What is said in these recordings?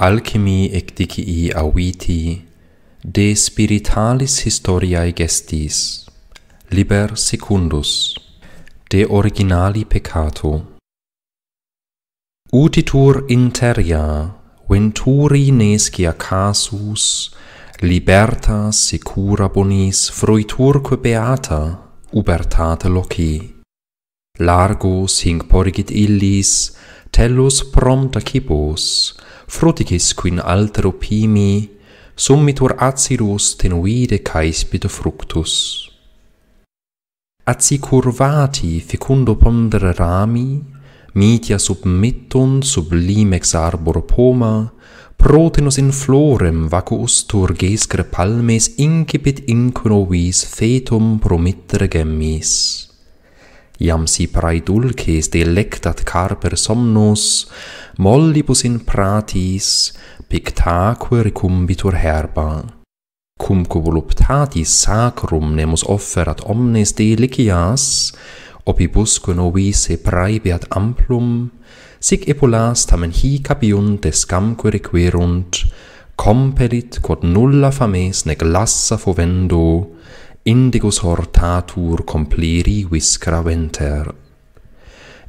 alchemy ectici auiti de spiritualis historiae gestis liber secundus de originali peccato utitur interia venturi nescia casus liberta secura bonis fruiturque beata ubertate loci largo sing porgit illis tellus prompta cipus, fruticis quin altero pimi, summitur acirus tenuide caespito fructus. Aci curvati fecundo pondere rami, mitia SUBMITTUNT SUBLIMEX sub limex arbor poma, protenus in florem vacuus turgescre palmes incipit inquinovis fetum promittere gemmis iam si prae dulces delectat carper somnus, mollibus in pratis, pictaque recumbitur herba. Cum voluptatis sacrum nemus offerat omnes delicias, opibusque novise praebeat amplum, sic epulas tamen hi capiunt descamque requerunt, compelit quod nulla fames nec lassa fovendo, indigus hortatur compliri viscra venter.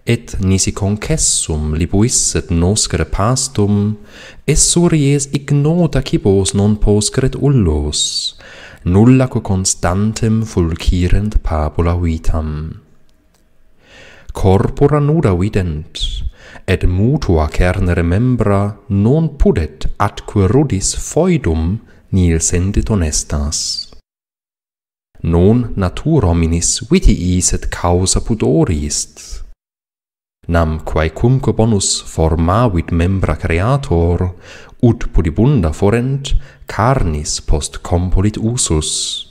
Et nisi concessum libuisset noscere pastum, es suries ignota cibos non poscret ullos, nulla co constantem fulcirent papula vitam. Corpora nuda vident, et mutua cernere membra non pudet atque rudis foidum nil sendit honestas non natur hominis vitiis et causa pudori Nam quae cumque bonus formavit membra creator, ut pudibunda forent, carnis post compolit usus.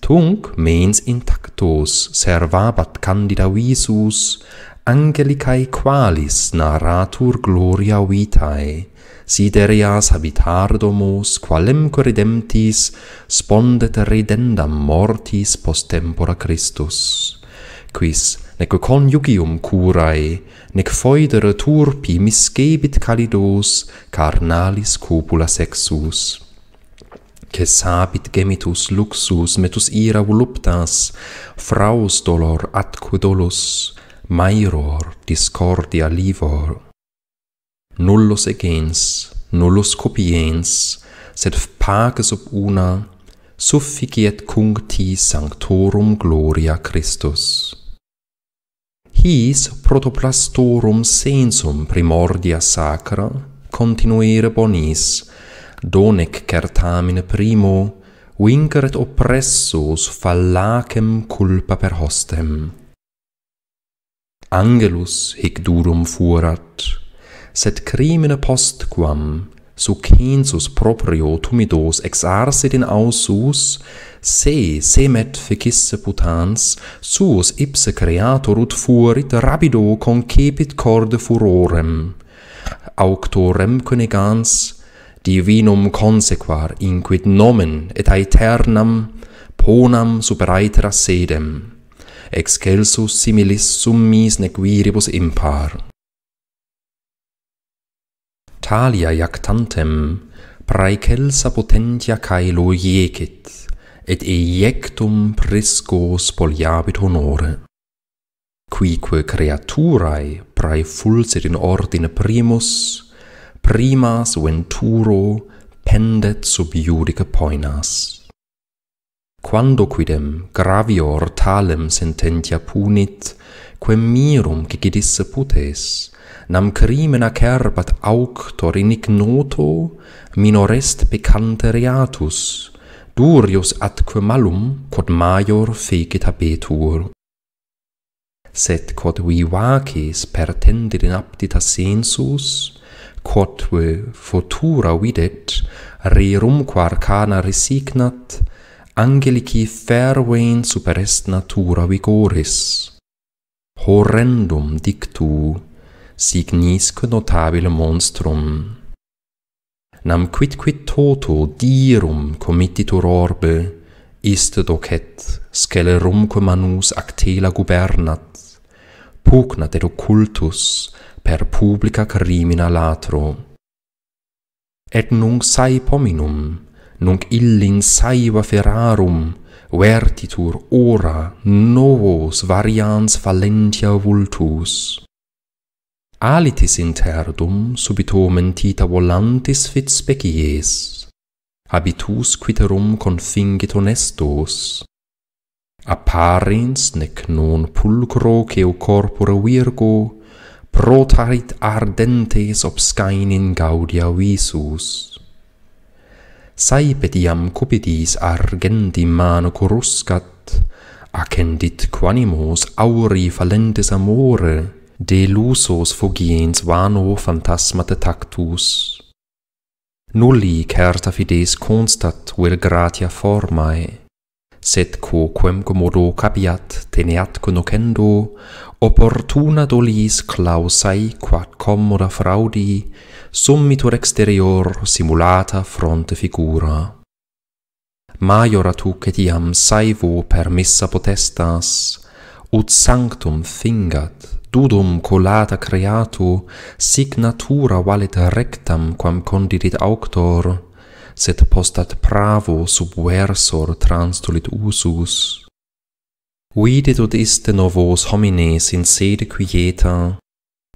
Tunc mens intactus servabat candida visus, angelicae qualis narratur gloria vitae, sidereas habitardomus, qualem redemptis spondet redendam mortis post tempora Christus, quis nec coniugium curae, nec foedere turpi miscebit calidos carnalis cupula sexus. Che sabit gemitus luxus metus ira voluptas, fraus dolor atque dolus, maior discordia livor. Nullus egens, nullus copiens, sed pages ob una, sufficiet cuncti sanctorum gloria Christus. His protoplastorum sensum primordia sacra, continuere bonis, donec certamine primo, vingeret oppressus fallacem culpa per hostem angelus hic durum furat sed crimine postquam census proprio tumidos ex arse den ausus se semet ficisse putans suus ipse creator ut furit rapido concepit corde furorem auctorem conegans divinum consequar inquit nomen et aeternam ponam super aetera sedem excelsus similis summis nec viribus impar. Talia iactantem, praecelsa potentia caelo iecit, et eiectum prisco spoliabit honore. Quique creaturae prae in ordine primus, primas venturo pendet sub iudice poinas quando quidem gravior talem sententia punit, quem mirum gigidisse putes, nam crimen acerbat auctor in ignoto, minorest pecante reatus, durius atque malum, quod major fecit abetur. Sed quod vivaces pertendit in aptita sensus, quod futura videt, rerum quarcana resignat, angelici fervein super est natura vigoris. Horrendum dictu, signisque notabile monstrum. Nam quid quid toto dirum comititur orbe, ist docet scelerumque manus actela gubernat, pugnat ed occultus per publica crimina latro. Et nunc sae pominum, nunc illin saiva ferrarum vertitur ora novos varians valentia vultus. Alitis interdum subito mentita volantis fit species, habitus quiterum confingit honestos. Apparins nec non pulcro ceo corpore virgo, protarit ardentes obscainin gaudia visus saipet iam cupidis argenti manu coruscat, acendit quanimus auri falentes amore de lusos fugiens vano fantasmate tactus. Nulli certa fides constat vel gratia formae, sed quo quem comodo capiat teneat conocendo opportuna dolis clausai, quat commoda fraudi summitur exterior simulata fronte figura. Maiora tu saevo saivo permissa potestas, ut sanctum fingat, dudum collata creatu, sic natura valet rectam quam condidit auctor, sed postat pravo subversor transtulit usus. Uidit ut iste novos homines in sede quieta,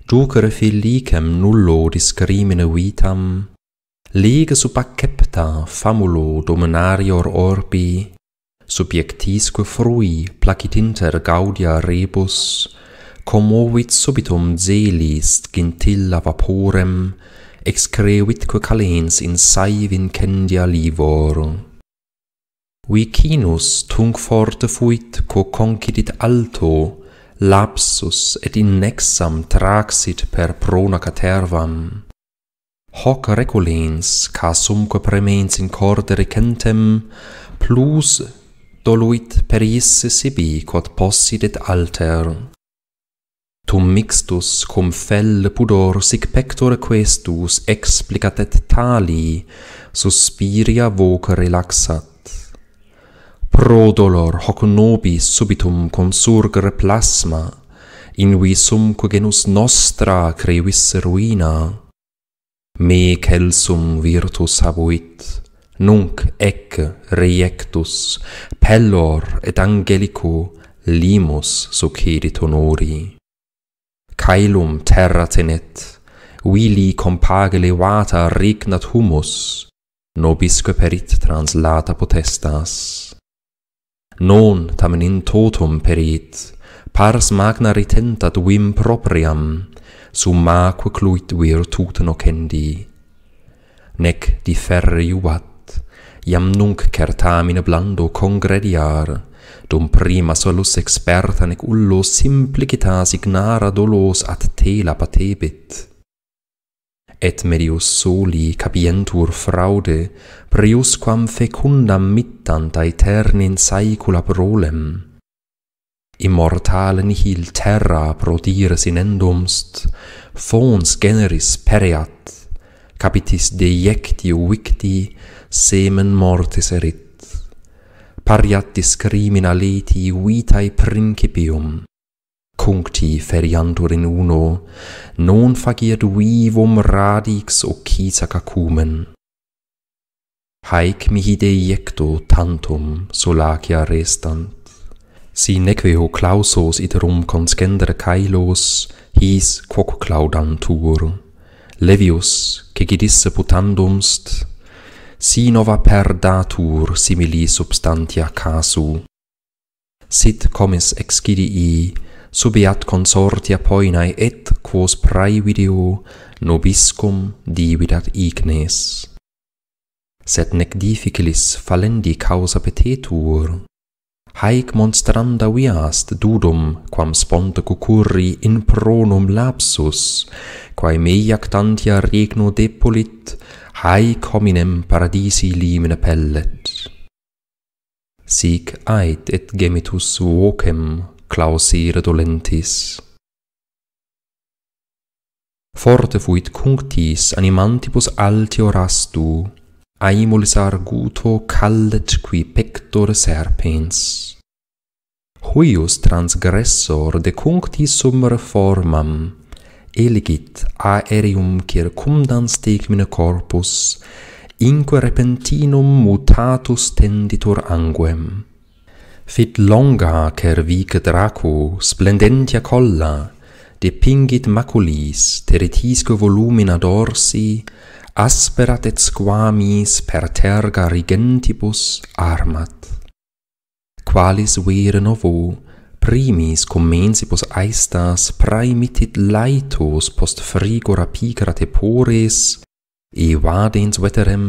Jucere filicem nullo discrimine vitam, lege sub accepta famulo dominarior orbi, subjectisque frui placit inter gaudia rebus, commovit subitum zelist gentilla vaporem, excrevitque calens in sae cendia livor. Vicinus tung forte fuit, co concidit alto, lapsus et innexam traxit per prona catervam. Hoc reculens, casumque premens in corde recentem, plus doluit per isse sibi, quod possidet alter. Tum mixtus cum fell pudor sic pectore questus explicat et tali, suspiria voc relaxat pro dolor hoc nobis subitum consurgere plasma, in visum quo genus nostra crevis ruina. Me celsum virtus habuit, nunc ec reiectus, pellor et angelico limus succedit honori. Caelum terra tenet, vili compage levata regnat humus, nobisque perit translata potestas non tamen in totum perit pars magna ritentat duim propriam summa quo cluit vir tot nocendi nec di ferre iam nunc certamine blando congrediar dum prima solus experta nec ullo simplicitas ignara dolos at tela patebit et medius soli capientur fraude, priusquam fecundam mittant aeternin saecula prolem. Immortalen nihil terra prodire sinendumst, fons generis pereat, capitis deiecti uicti semen mortis erit. Pariat discrimina leti vitae principium, Cuncti feriantur in uno, non fagiet vivum radix occiza cacumen. Haec mihi deiecto tantum solacia restant, si nequeo clausos iterum conscendere caelos, his quoc claudantur, levius, cegidisse putandumst, si nova perdatur simili substantia casu. Sit comis excidii, subiat consortia poinae et quos prae video nobiscum dividat ignes. Set nec difficilis falendi causa petetur, haec monstranda viast dudum quam sponte cucurri in pronum lapsus, quae meiac tantia regno depolit, haec hominem paradisi limine pellet. Sic ait et gemitus vocem, clausire dolentis. Forte fuit cunctis animantibus alti orastu, aimulis arguto caldet qui pector serpens. Huius transgressor de cunctis sum reformam, eligit aerium circumdans tecmine corpus, inque repentinum mutatus tenditur anguem. Fit longa cer vic draco splendentia colla, depingit maculis teritisque volumina dorsi, asperat et squamis per terga rigentibus armat. Qualis vere novo, primis commensibus aestas praemitit laetus post frigora pigra tepores, evadens veterem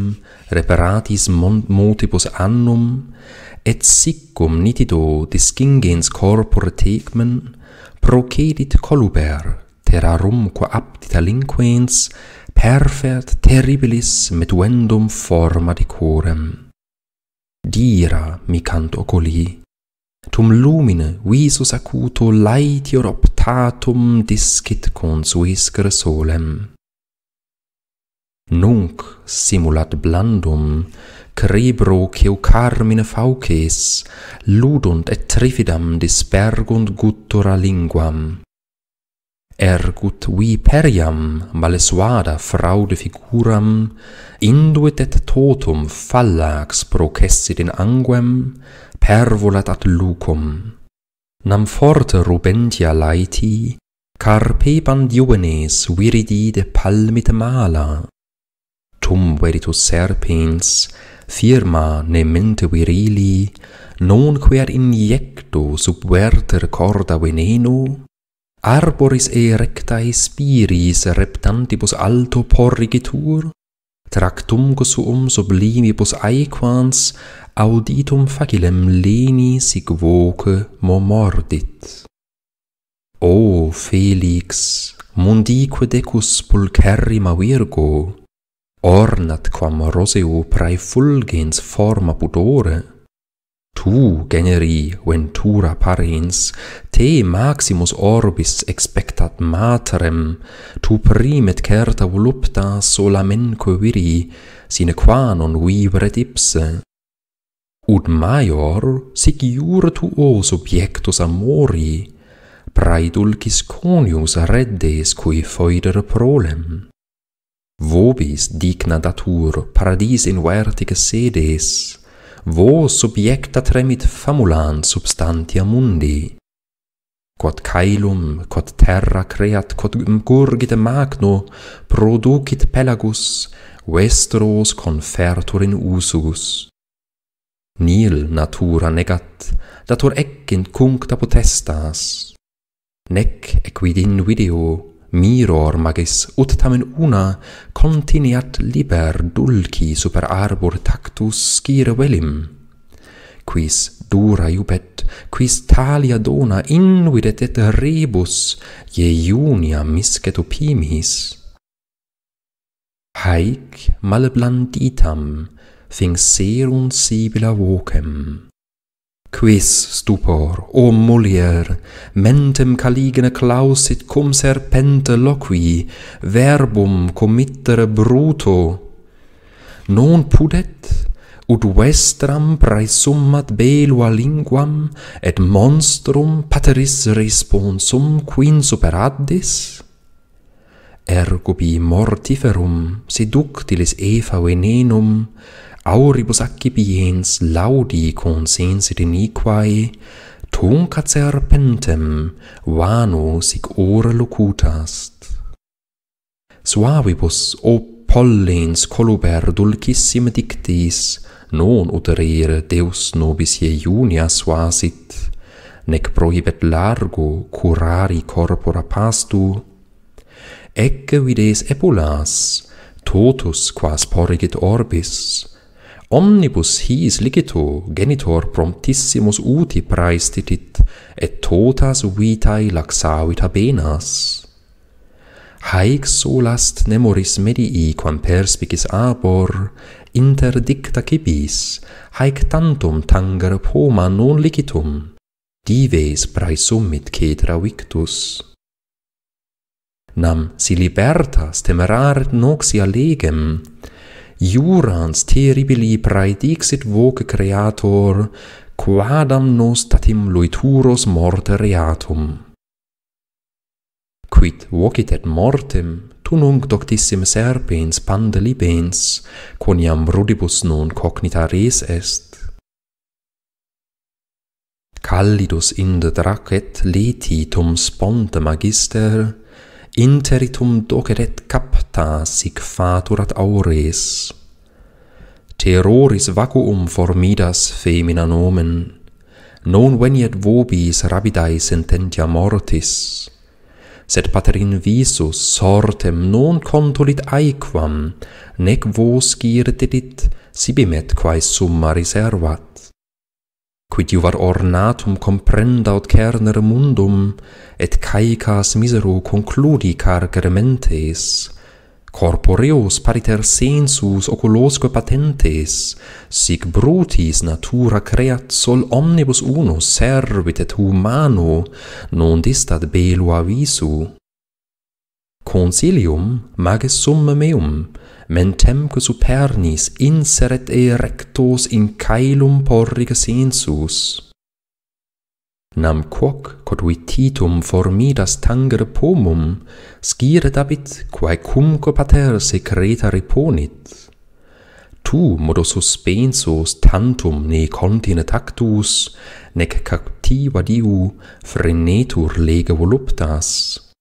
reparatis mot motibus annum, et siccum nitido, discingens corpore tegmen, procedit coluber, terarum qua aptita linquens, perfert terribilis metuendum forma di corem. Dira, mi canto coli, tum lumine visus acuto laetior optatum discit consuiscere solem. Nunc simulat blandum, cribro quo carmine fauces ludunt et trifidam dispergunt guttura linguam ergut vi periam malesuada fraude figuram induit et totum fallax processit in anguem pervolat ad lucum nam forte rubentia laiti carpe pandiones viridi de palmit mala tum veritus serpens firma ne mente virili, non quer injecto subverter corda veneno, arboris erectae spiris reptantibus alto porrigitur, tractum suum sublimibus aequans auditum facilem leni sic voce momordit. O Felix, mundique decus pulcherrima virgo, ornat quam roseo prae fulgens forma pudore, tu, generi, ventura parens, te maximus orbis expectat materem, tu primet certa volupta solamenque viri, sine qua non vivret ipse. Ut maior, sic iur tu os amori, prae dulcis conius reddes cui foider prolem. Vobis digna datur paradis in vertice sedes, vo subiecta tremit famulan substantia mundi. Quod caelum, quod terra creat, quod gurgit magno, producit pelagus, vestros confertur in usus. Nil natura negat, datur ecint cuncta potestas, nec equid in video, Miror magis ut tamen una continiat liber dulci super arbor tactus scire velim. Quis dura jubet, quis talia dona invidet et rebus, ie junia misket opimis. Haec malblanditam, fing serum sibila vocem quis stupor o mulier mentem caligna clausit cum serpente loqui verbum committere bruto non pudet ut vestram praesummat belua linguam et monstrum pateris responsum quin superaddis ergo bi mortiferum seductilis eva venenum auribus accipiens laudi consensit in iquae, tunca serpentem vano sic ora locutast. Suavibus, o pollens coluber dulcissim dictis, non uterere Deus nobis ie junia suasit, nec prohibet largo curari corpora pastu, ecce vides epulas, totus quas porigit orbis, omnibus his ligito genitor promptissimus uti praestitit et totas vitae laxavit habenas haec solast nemoris medii quam perspicis arbor interdicta cibis haec tantum tangere poma non licitum, dives praesummit cetera victus nam si libertas temerar noxia legem iurans terribili praedixit voce creator, quadam nos tatim luituros morte reatum. Quid vocit et mortem, tu nunc doctissim serpens pande libens, quoniam rudibus non cognita res est, Callidus in de dracet leti tum sponte magister interitum doceret capta sic faturat aures terroris vacuum formidas femina nomen non veniet vobis rabidae sententia mortis sed paterin visus sortem non contulit aequam nec vos quiritit sibi met quae summa reservat quid juvar ornatum comprendaut cerner mundum, et caicas miseru concludi carcere mentes, corporeus pariter sensus oculosque patentes, sic brutis natura creat sol omnibus unus servit et humano, non distat belua visu. Consilium magis summa meum, mentemque supernis inseret erectos in caelum porriga sensus. Nam quoc quod vititum formidas tangere pomum, sciret abit quae cumco pater secreta reponit. Tu modo suspensos tantum ne contine tactus, nec captiva diu frenetur lege voluptas.'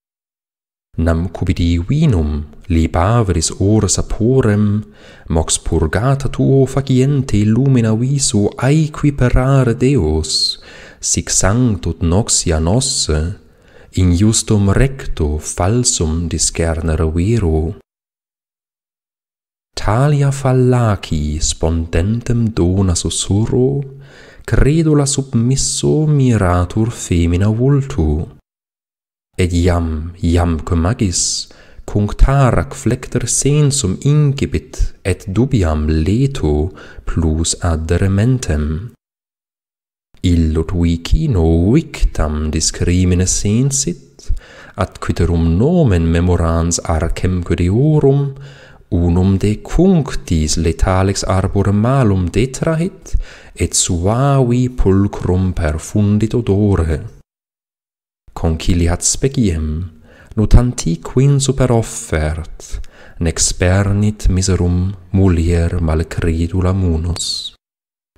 Nam cubi divinum libaveris ora saporem, mox purgata tuo faciente lumina viso aequi perare Deus, sic sanctut noxia nosse, in justum recto falsum discernere vero. Talia fallaci spondentem dona susurro, credula submisso miratur femina vultu et iam iam cum magis cunctara flecter sensum ingebit et dubiam leto plus adrementem illo tuiki no victam discrimine sensit ad quiterum nomen memorans archem curiorum unum de cunctis letalex arbor malum detrahit et suavi pulcrum perfundit odore conciliat speciem, nutanti quin super offert, nec spernit miserum mulier malcridula munus.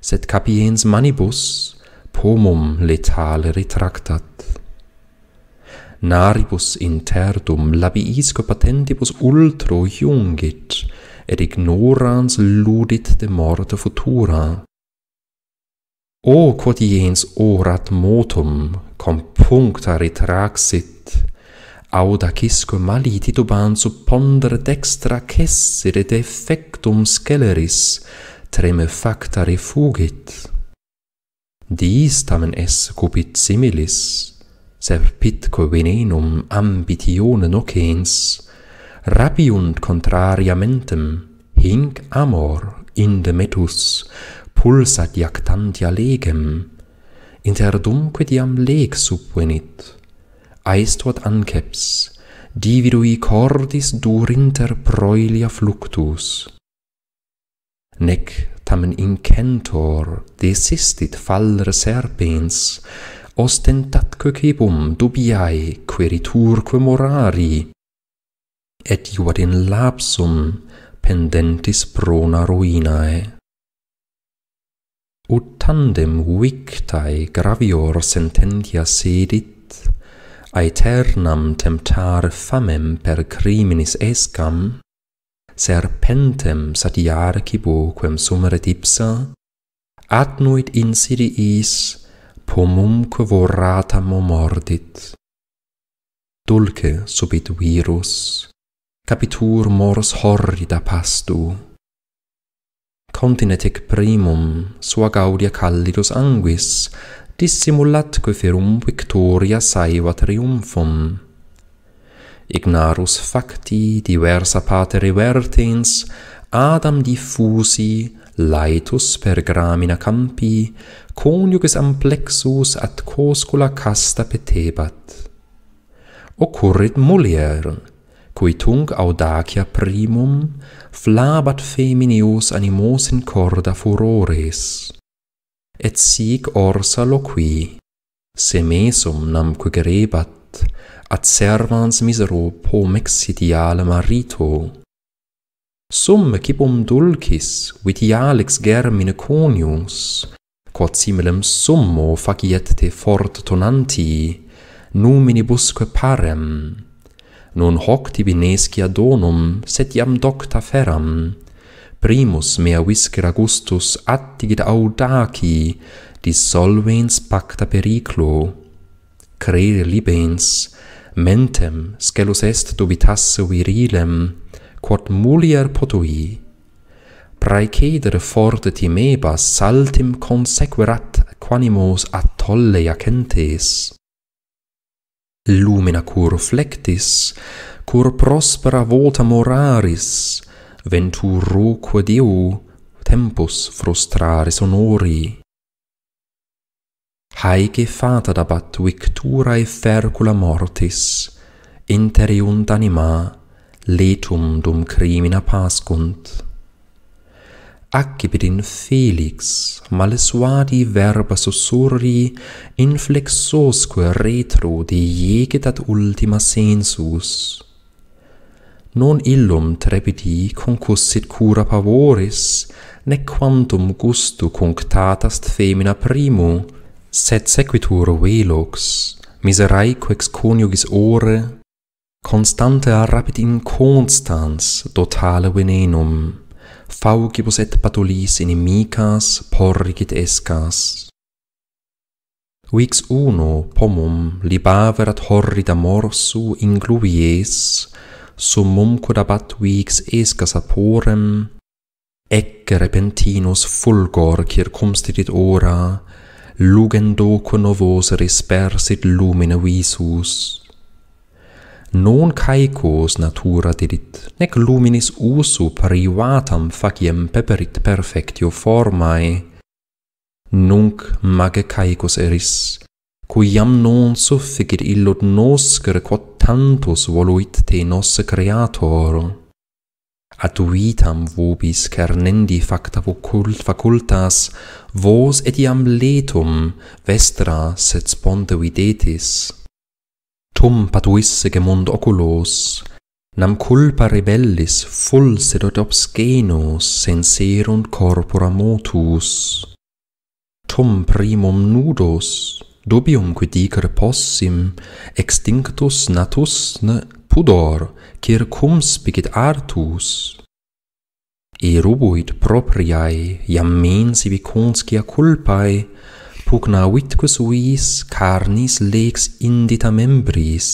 Sed capiens manibus pomum letale retractat. Naribus interdum labiisco patentibus ultro jungit, et ignorans ludit de morte futura. O quod iens orat motum com puncta retraxit, audacisque maliti dubant sub dextra cessere defectum sceleris treme facta refugit. Dies tamen es cupit similis, sep venenum ambitione nocens, rapiunt contrariamentem hinc amor in demetus, pulsat iactantia legem, interdumque diam leg subvenit, aestuat anceps, dividui cordis durinter proilia fluctus. Nec tamen incentor desistit falre serpens, ostentatque cebum dubiae queriturque morari, et iuad in lapsum pendentis prona ruinae ut tandem victae gravior sententia sedit, aeternam temptare famem per criminis escam, serpentem satiare cibo quem sumeret ipsa, ad nuit insidiis pomumque voratam mordit. Dulce subit virus, capitur mors horrida pastu, continetec primum sua gaudia callidus anguis dissimulat quo ferum victoria saeva triumphum ignarus facti diversa pateri revertens adam diffusi laetus per gramina campi coniuges amplexus at coscula casta petebat occurrit mulier cui tung audacia primum flabat feminius animos in corda furores. Et sic orsa loqui, semesum nam cui ad servans misero pomex idiale marito. Sum cipum dulcis, vitialix germine conius, quod similem summo faciet te fort tonanti, numinibusque parem, nun hoc tibi nescia donum, sed iam docta feram. Primus mea viscera gustus attigit audaci, dissolvens pacta periclo. Crere libens, mentem scelus est dubitasse virilem, quod mulier potui. Praecedere forte timebas saltim consequerat quanimos atolle jacentes lumina cur flectis, cur prospera volta moraris, venturo quo tempus frustraris honori. haec fata dabat victurae fercula mortis, interiunt anima, letum dum crimina pascunt accipit in felix malesuadi verba susurri inflexosque retro de jegetat ultima sensus. Non illum trepidi concussit cura pavoris, nec quantum gustu conctatast femina primu, sed sequitur velox, miseraico quex coniugis ore, constante rapidin in constans dotale venenum faugibus et patulis inimicas porricit escas. Vix uno pomum libaverat horrida morsu ingluies, summum quod abat vix escas aporem, ecce repentinus fulgor circumstitit ora, lugendo quo novos respersit lumina visus non caecos natura dedit, nec luminis usu privatam faciem peperit perfectio formae. Nunc mage caecos eris, cui iam non sufficit illud noscere quod tantus voluit te nosse creator. Ad vitam vobis cernendi facta vocult facultas, vos etiam letum, vestra sed sponte videtis.» tum patuisse ge mund oculos nam culpa rebellis fulse dot obsgenus senser und corpora motus tum primum nudos dubium qui dicere possim extinctus natus ne pudor circum spigit artus erubuit propriae iam mensi vicunscia culpae pugna vitque suis carnis lex indita membris.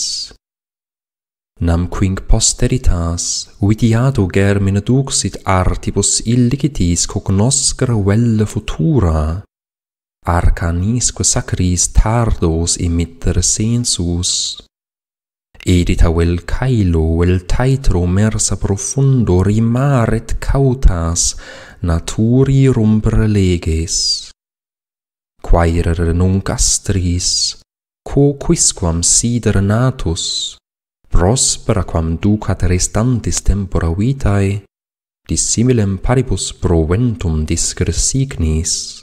Nam quinc posteritas, vitiato germin duxit artibus illicitis cognoscere velle futura, arcanisque sacris tardos imiter sensus. Edita vel caelo, vel taitro mersa profundo rimaret cautas, naturi rumbre leges quaerer nunc astris, quo quisquam sider natus, prospera quam ducat restantis tempora vitae, dissimilem paribus proventum discre signis,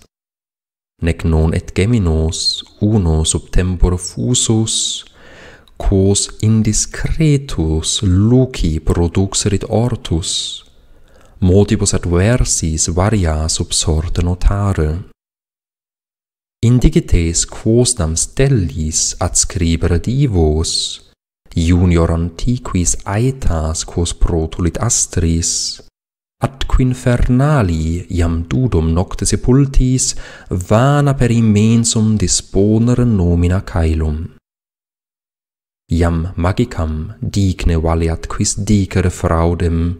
nec non et geminos uno sub tempor fusus, quos indiscretus luci produxerit ortus, motibus adversis varia sub sorte notare. Indigites quosnam stellis adscribere divos, junior antiquis aetas quos protulit astris, ad quinfernali iam dudum nocte sepultis vana per immensum disponere nomina caelum. Iam magicam digne valiat quis dicere fraudem,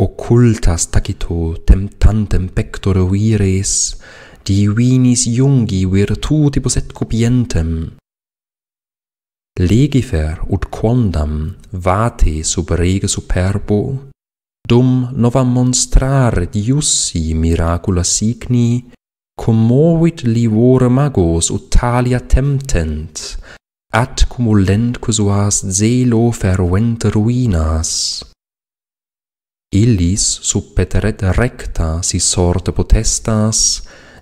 occultas tacito temptantem pectore vires, divinis jungi virtutibus et cupientem. Legifer ut quondam vate sub rege superbo, dum nova monstrare diussi miracula signi, commovit livore magos ut talia temptent, ad cumulent quesuas zelo ferventa ruinas. Illis sub peteret recta si sorte potestas,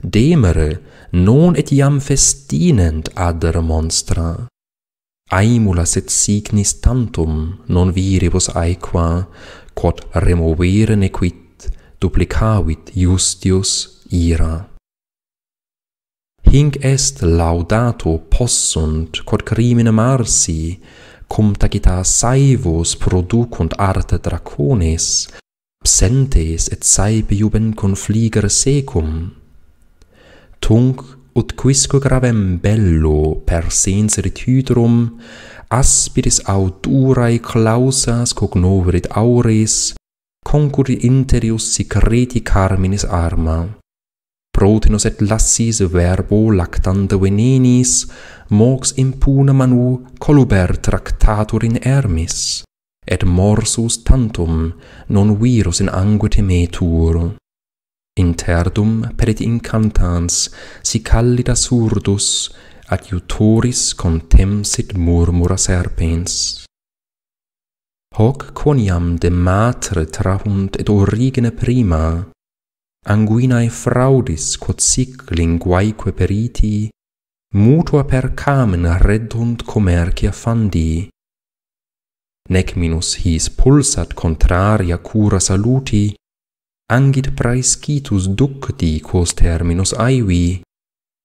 demere non et iam festinent adder monstra. Aimula et signis tantum non viribus aequa, quod removere nequit duplicavit justius ira. Hinc est laudato possunt quod crimine marsi, cum tacita saivus producunt arte dracones, psentes et saipi iuben confligere secum, tunc ut quisco gravem bello per sens retudrum aspiris urae clausas cognoverit aures concuri interius secreti carminis arma protinus et lassis verbo lactanda venenis mox impuna manu coluber tractatur in ermis et morsus tantum non virus in anguete metur Interdum perit incantans, si callida surdus, ad iutoris contem sit murmura serpens. Hoc quoniam de matre trahunt et origine prima, anguinae fraudis quod sic linguaeque periti, mutua per camen arredunt comercia fandi. Nec minus his pulsat contraria cura saluti, angit praescitus ducti quos terminus aevi,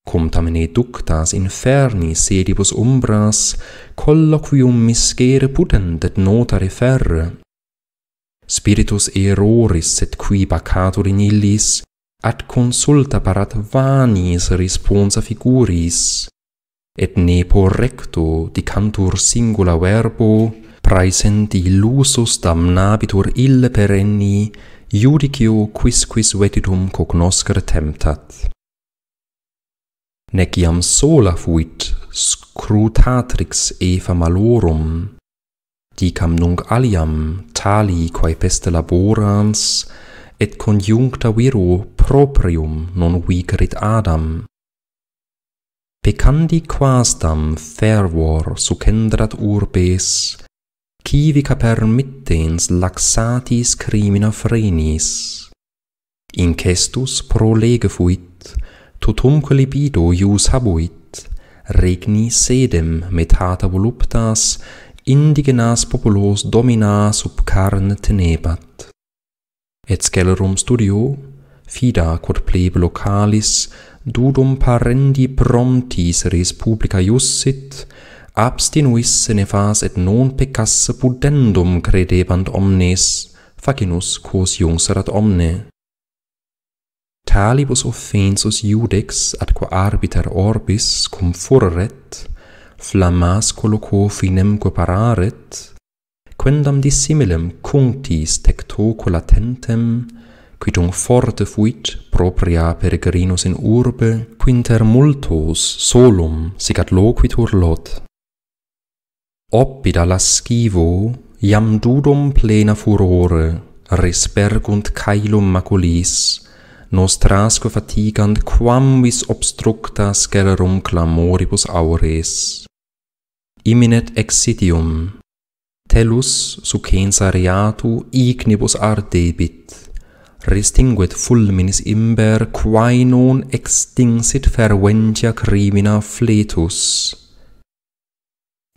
cum tamen ductas inferni sedibus umbras, colloquium miscere putent et nota referre. Spiritus eroris et qui bacatur in illis, ad consulta parat vanis responsa figuris, et ne por recto dicantur singula verbo, praesenti illusus damnabitur ille perenni, Iudicio quis quis vetitum cognoscere temptat. Nec iam sola fuit scrutatrix efa malorum, dicam nunc aliam tali quae peste laborans, et conjuncta viru proprium non vicerit adam. Pecandi quastam fervor sucendrat urbes, civi capermittens laxatis crimina frenis. Incestus pro lege fuit, tutumque libido ius habuit, regni sedem metata voluptas, indigenas populos domina sub carne tenebat. Et scelerum studio, fida quod plebe localis, dudum parendi promptis res publica iussit, et abstinuis nefas et non peccasse pudendum credebant omnes facinus quos iungserat omne talibus offensus iudex ad qua arbiter orbis cum furret flammas colloco finem quo quendam dissimilem cunctis tecto colatentem qui forte fuit propria peregrinus in urbe quinter multos solum sic loquitur lot oppida lascivo iam dudum plena furore respergunt caelum maculis nostrasque fatigant quam vis obstructa scelerum clamoribus aures iminet exitium tellus sucensa reatu ignibus ardebit restinguet fulminis imber quae non extinsit ferventia crimina fletus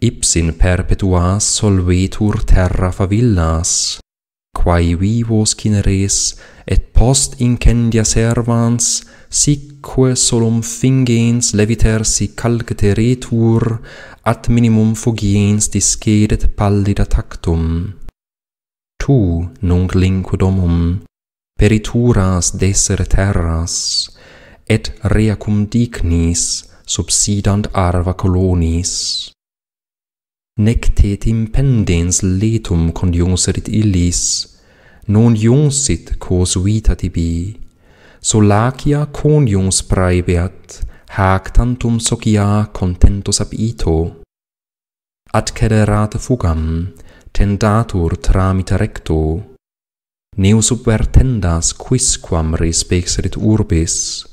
Ips in perpetuas solvetur terra favillas, quae vivos cineres et post incendia servans, sicque solum fingens leviter si calceteretur, at minimum fugiens discedet pallida tactum. Tu nunc linque perituras desere terras, et reacum dignis subsidant arva colonis nec te impendens letum conjunserit illis, non iungsit quos vita tibi, solacia conjuns praebeat, hac tantum socia contentus ab ito. Adcererat fugam, tendatur tramita recto, Neus subvertendas quisquam respexerit urbis,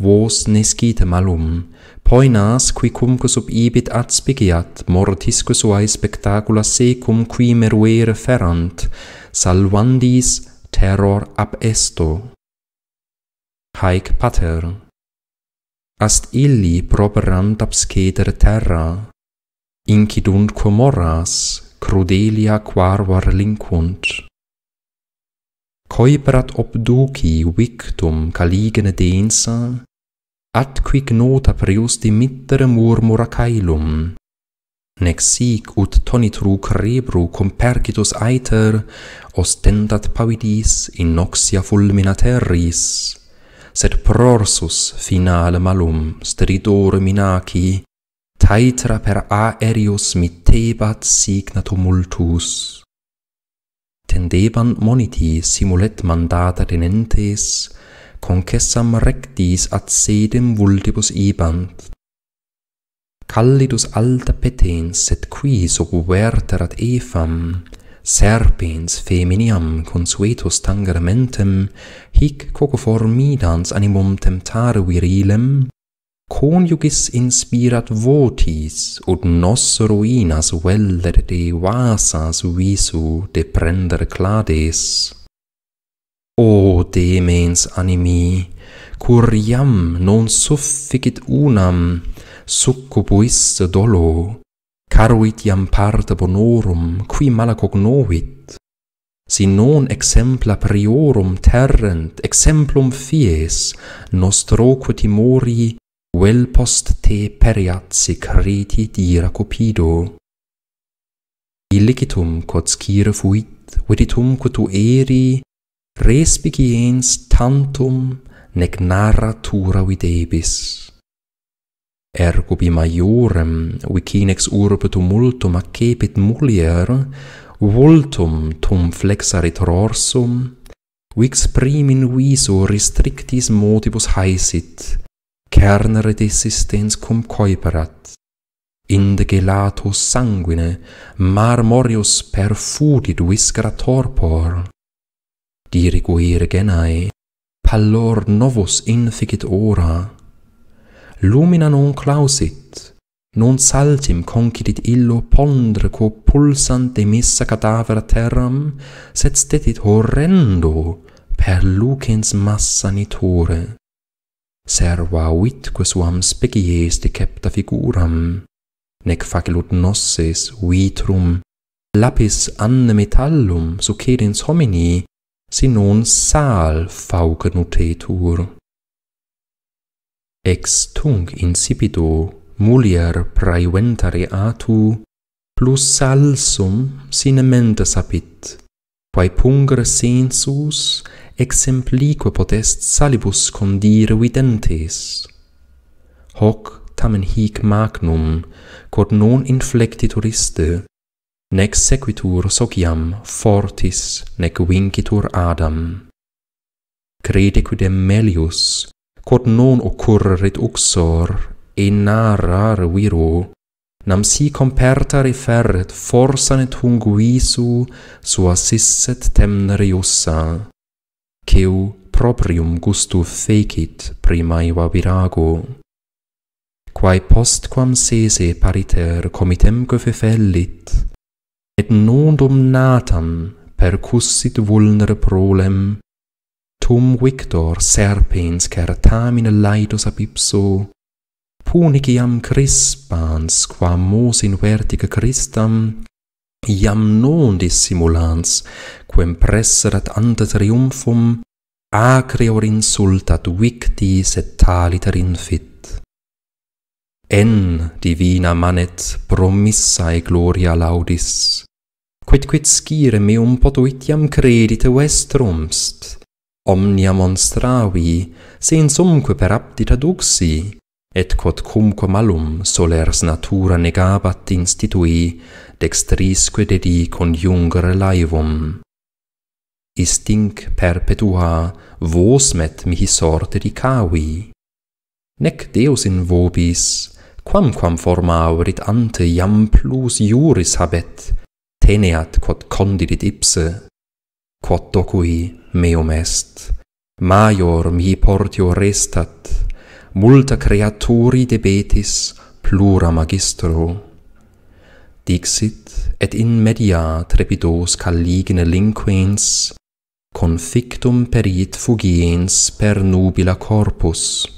vos nescit malum, poinas qui cumque sub ibit at mortisque suae spectacula secum qui meruere ferant, salvandis terror ab esto. Haec pater. Ast illi properant ab terra, incidunt comoras, crudelia quarvar lincunt. Coiperat obduci victum caligene densa, at quic nota per iusti mittere murmura caelum. Nec sic ut tonitru crebru cum aeter, ostendat pavidis in noxia fulmina terris, sed prorsus final malum stridor minaci, taitra per aereus mittebat signatu multus. Tendeban moniti simulet mandata tenentes, concessam rectis ad sedem vultibus ibant. Callidus alta petens, et qui sub verter efam, serpens feminiam consuetus tangeramentem, hic coco formidans animum temptare virilem, coniugis inspirat votis, ut nos ruinas velder de vasas visu deprender clades. O de mens animi, cur iam non sufficit unam succubuis dolo, caruit iam parte bonorum, qui mala cognovit, si non exempla priorum terrent exemplum fies nostroque timori vel post te periat sic dira cupido. Illicitum, quod scire fuit, veditum, quod tu eri, respiciens tantum nec narratura videbis. Ergo bi maiorem, vicinex urbe tumultum accepit mulier, vultum tum flexarit rorsum, vix prim in viso restrictis motivus haesit, cernere desistens cum coiperat, inde gelato sanguine marmorius perfudit viscera torpor, diri guir genae, pallor novus inficit ora. Lumina non clausit, non saltim concidit illo pondre quo pulsant emissa cadavera terram, sed stetit horrendo per lucens massa nitore. Serva uitque suam species decepta figuram, nec facilut nosses, vitrum, lapis anne metallum succedens homini si non sal fauca nutetur. Ex tung insipido mulier praeventare atu, plus salsum sine mente sapit, quae pungere sensus exemplique potest salibus condire videntes. Hoc tamen hic magnum, quod non inflectitur iste, nec sequitur sociam fortis nec vincitur Adam. quidem melius, quod non occurrit uxor, in narrar viru, nam si comperta referret forsan et hunguisu sua sisset temneriussa, ceu proprium gustu fecit primaeva virago. Quae postquam sese pariter comitemque fefellit, et nondum natam percussit vulnere prolem, tum victor serpens certam in laidos ap ipso, puniciam crispans, qua mos in vertica cristam, iam non dissimulans, quem presserat ante triumfum, acreor insultat victis et taliter infit. En divina manet promissae gloria laudis quid quid scire meum potuitiam credite e vestrum est omnia monstravi se in per aptita duxi et quod cumque malum solers natura negabat institui dextrisque de conjungere laevum istinc perpetua vos met mihi sorte di nec deus in vobis quamquam formaverit ante iam plus iuris habet teneat quod condidit ipse, quod docui meum est. Major mi portio restat, multa creaturi debetis plura magistro. Dixit, et in media trepidos caligne linquens, confictum perit fugiens per nubila corpus.